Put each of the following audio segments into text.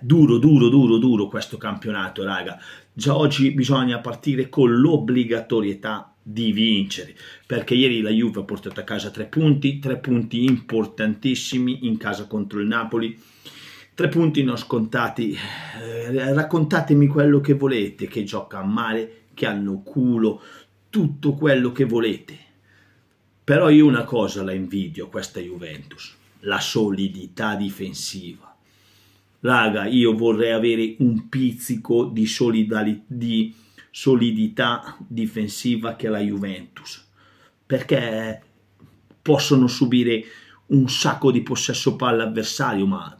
duro, duro, duro, duro questo campionato, raga. Già oggi bisogna partire con l'obbligatorietà di vincere, perché ieri la Juve ha portato a casa tre punti, tre punti importantissimi in casa contro il Napoli. Tre punti non scontati, eh, raccontatemi quello che volete, che gioca male, che hanno culo, tutto quello che volete. Però io una cosa la invidio a questa Juventus, la solidità difensiva raga, io vorrei avere un pizzico di, solidali- di solidità difensiva che la Juventus, perché possono subire un sacco di possesso palla avversario, ma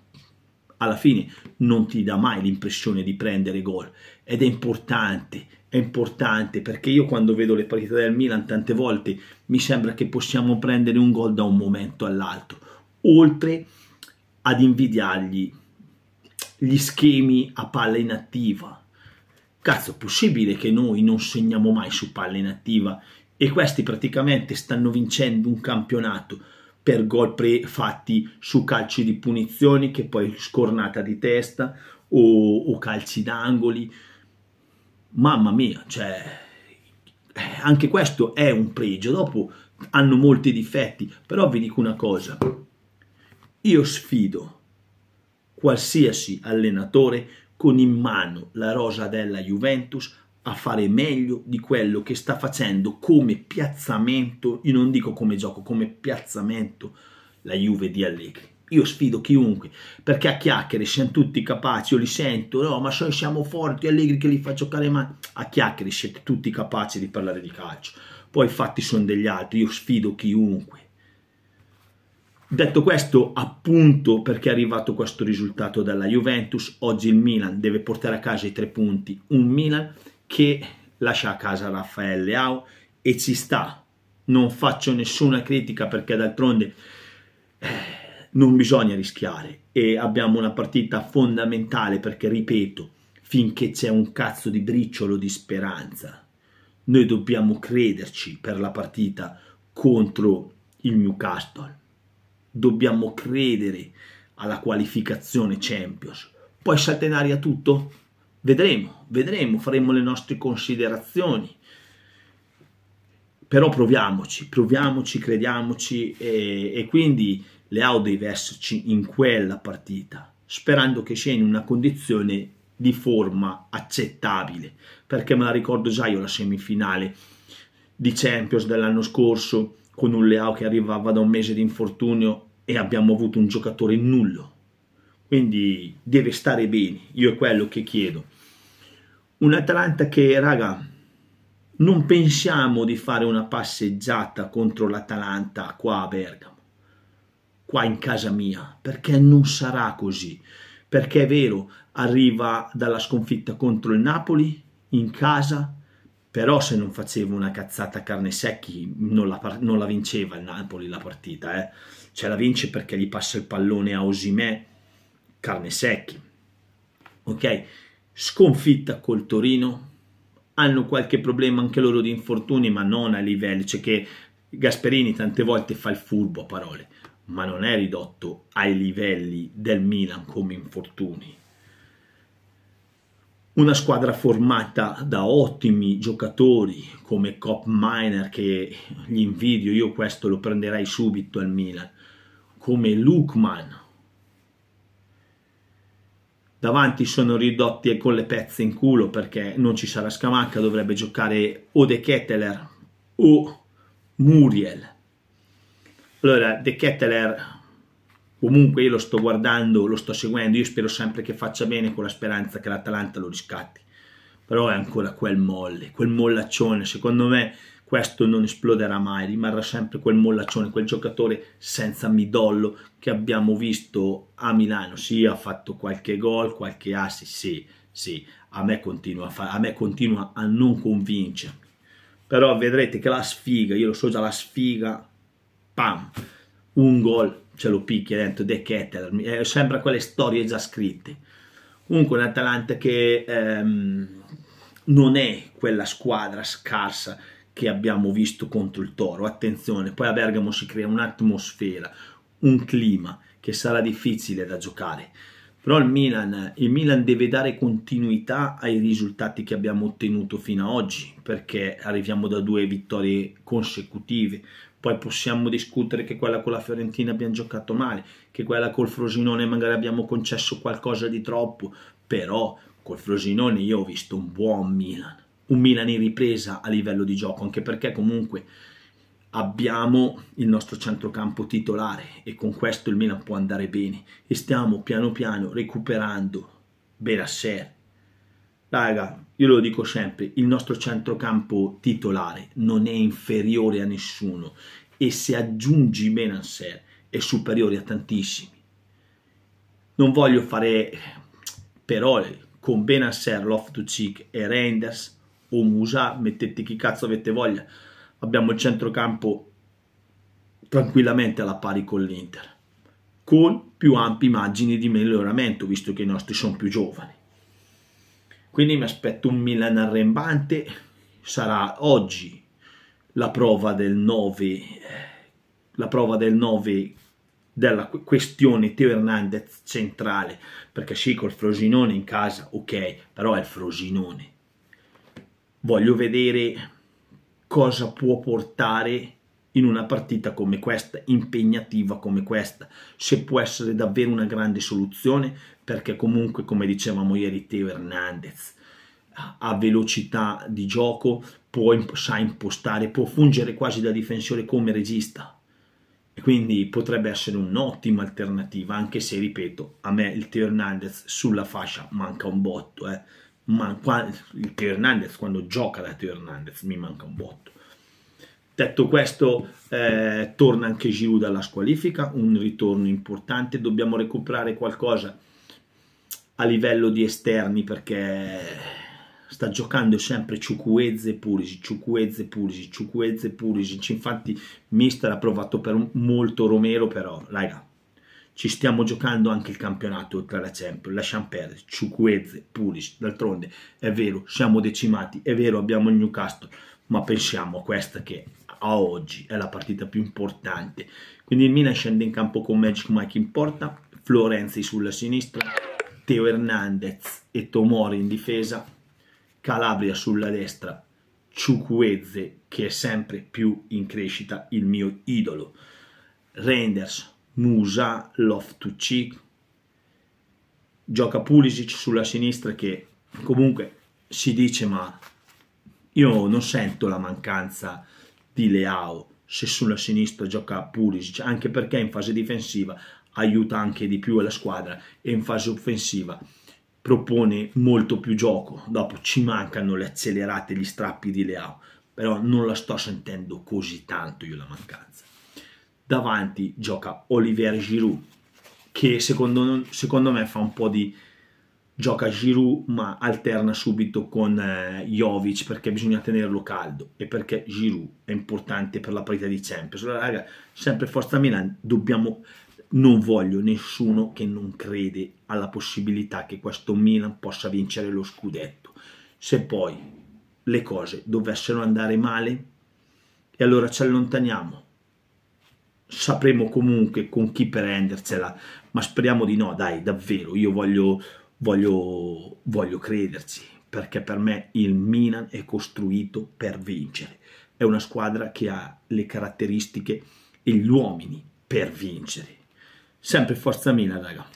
alla fine non ti dà mai l'impressione di prendere gol ed è importante, è importante perché io quando vedo le partite del Milan tante volte mi sembra che possiamo prendere un gol da un momento all'altro, oltre ad invidiargli gli schemi a palla inattiva. Cazzo, è possibile che noi non segniamo mai su palla inattiva e questi praticamente stanno vincendo un campionato per gol fatti su calci di punizioni che poi scornata di testa o, o calci d'angoli. Mamma mia, cioè, eh, anche questo è un pregio. Dopo hanno molti difetti, però vi dico una cosa, io sfido qualsiasi allenatore con in mano la rosa della Juventus a fare meglio di quello che sta facendo come piazzamento, io non dico come gioco, come piazzamento la Juve di Allegri. Io sfido chiunque, perché a chiacchiere siamo tutti capaci, io li sento, no, ma so siamo forti, allegri che li faccio giocare mani. A chiacchiere siete tutti capaci di parlare di calcio. Poi i fatti sono degli altri, io sfido chiunque Detto questo, appunto perché è arrivato questo risultato dalla Juventus, oggi il Milan deve portare a casa i tre punti, un Milan che lascia a casa Raffaele Leao e ci sta. Non faccio nessuna critica perché d'altronde eh, non bisogna rischiare e abbiamo una partita fondamentale perché, ripeto, finché c'è un cazzo di briciolo di speranza, noi dobbiamo crederci per la partita contro il Newcastle dobbiamo credere alla qualificazione Champions. Poi salta in aria tutto? Vedremo, vedremo, faremo le nostre considerazioni. Però proviamoci, proviamoci, crediamoci e, e quindi Leao deve esserci in quella partita, sperando che sia in una condizione di forma accettabile, perché me la ricordo già io la semifinale di Champions dell'anno scorso, con un Leao che arrivava da un mese di infortunio e abbiamo avuto un giocatore nullo. Quindi deve stare bene, io è quello che chiedo. Un Atalanta che, raga, non pensiamo di fare una passeggiata contro l'Atalanta qua a Bergamo, qua in casa mia, perché non sarà così. Perché è vero, arriva dalla sconfitta contro il Napoli, in casa, però se non faceva una cazzata a carne secchi non la, non la, vinceva il Napoli la partita, eh. cioè la vince perché gli passa il pallone a Osimè carne secchi, ok? Sconfitta col Torino, hanno qualche problema anche loro di infortuni ma non a livello, cioè che Gasperini tante volte fa il furbo a parole, ma non è ridotto ai livelli del Milan come infortuni, una squadra formata da ottimi giocatori come Cop Miner che gli invidio, io questo lo prenderei subito al Milan, come Lukman. Davanti sono ridotti e con le pezze in culo perché non ci sarà Scamacca, dovrebbe giocare o De Ketteler o Muriel. Allora, De Ketteler comunque io lo sto guardando, lo sto seguendo, io spero sempre che faccia bene con la speranza che l'Atalanta lo riscatti, però è ancora quel molle, quel mollaccione, secondo me questo non esploderà mai, rimarrà sempre quel mollaccione, quel giocatore senza midollo che abbiamo visto a Milano, sì ha fatto qualche gol, qualche assi, sì, sì, a me continua a, a, me continua a non convincermi, però vedrete che la sfiga, io lo so già la sfiga, pam, un gol ce lo picchia dentro De Ketter, eh, sembra quelle storie già scritte. Comunque un Atalanta che ehm, non è quella squadra scarsa che abbiamo visto contro il Toro, attenzione, poi a Bergamo si crea un'atmosfera, un clima che sarà difficile da giocare. Però il Milan, il Milan deve dare continuità ai risultati che abbiamo ottenuto fino ad oggi, perché arriviamo da due vittorie consecutive, poi possiamo discutere che quella con la Fiorentina abbiamo giocato male, che quella col Frosinone magari abbiamo concesso qualcosa di troppo, però col Frosinone io ho visto un buon Milan, un Milan in ripresa a livello di gioco, anche perché comunque abbiamo il nostro centrocampo titolare e con questo il Milan può andare bene e stiamo piano piano recuperando Berasser Raga, io lo dico sempre, il nostro centrocampo titolare non è inferiore a nessuno e se aggiungi Benanser è superiore a tantissimi. Non voglio fare eh, però con Benasser, Loftus-Cheek e Reinders o Musa, mettete chi cazzo avete voglia. Abbiamo il centrocampo tranquillamente alla pari con l'Inter, con più ampi margini di miglioramento, visto che i nostri sono più giovani. Quindi mi aspetto un Milan arrembante, sarà oggi la prova del 9, la prova del 9 della questione Teo Hernandez centrale, perché sì, col Frosinone in casa, ok, però è il Frosinone. Voglio vedere cosa può portare in una partita come questa, impegnativa come questa, se può essere davvero una grande soluzione, perché comunque, come dicevamo ieri, Teo Hernandez ha velocità di gioco, può, sa impostare, può fungere quasi da difensore come regista. E quindi potrebbe essere un'ottima alternativa, anche se, ripeto, a me il Teo Hernandez sulla fascia manca un botto. Eh. Man- il Teo Hernandez, quando gioca da Teo Hernandez, mi manca un botto Detto questo, eh, torna anche Giroud dalla squalifica, un ritorno importante, dobbiamo recuperare qualcosa a livello di esterni perché sta giocando sempre Ciucuezze Pulisic, Ciucuezze Pulisic, Ciucuezze Pulisic, infatti Mister ha provato per molto Romero però, raga, ci stiamo giocando anche il campionato tra la Champions, lasciamo perdere, Ciucuezze, Pulisic, d'altronde è vero, siamo decimati, è vero abbiamo il Newcastle, ma pensiamo a questa che a oggi, è la partita più importante. Quindi il Milan scende in campo con Magic Mike in porta, Florenzi sulla sinistra, Teo Hernandez e Tomori in difesa, Calabria sulla destra, Ciucuezze che è sempre più in crescita, il mio idolo, Renders, Musa, Loftucic, gioca Pulisic sulla sinistra che comunque si dice ma io non sento la mancanza di Leao se sulla sinistra gioca Pulisic, anche perché in fase difensiva aiuta anche di più la squadra e in fase offensiva propone molto più gioco. Dopo ci mancano le accelerate, gli strappi di Leao, però non la sto sentendo così tanto io la mancanza. Davanti gioca Olivier Giroud, che secondo, secondo me fa un po' di gioca Giroud ma alterna subito con eh, Jovic perché bisogna tenerlo caldo e perché Giroud è importante per la parità di Champions. Allora raga, sempre Forza Milan, dobbiamo non voglio nessuno che non crede alla possibilità che questo Milan possa vincere lo scudetto. Se poi le cose dovessero andare male e allora ci allontaniamo. Sapremo comunque con chi prendercela, ma speriamo di no, dai, davvero, io voglio voglio, voglio crederci, perché per me il Milan è costruito per vincere. È una squadra che ha le caratteristiche e gli uomini per vincere. Sempre Forza Milan, raga.